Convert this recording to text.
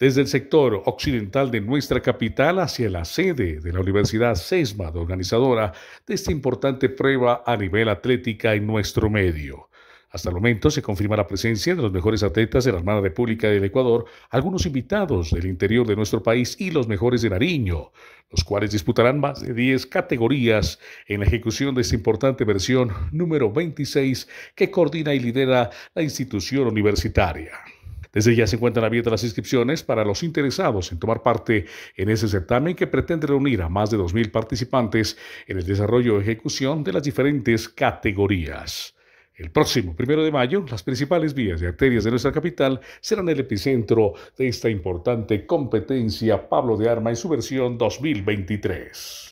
desde el sector occidental de nuestra capital hacia la sede de la Universidad de organizadora de esta importante prueba a nivel atlética en nuestro medio. Hasta el momento se confirma la presencia de los mejores atletas de la Armada República del Ecuador, algunos invitados del interior de nuestro país y los mejores de Nariño, los cuales disputarán más de 10 categorías en la ejecución de esta importante versión número 26 que coordina y lidera la institución universitaria. Desde ya se encuentran abiertas las inscripciones para los interesados en tomar parte en ese certamen que pretende reunir a más de 2.000 participantes en el desarrollo y ejecución de las diferentes categorías. El próximo primero de mayo, las principales vías y arterias de nuestra capital serán el epicentro de esta importante competencia Pablo de Arma y su versión 2023.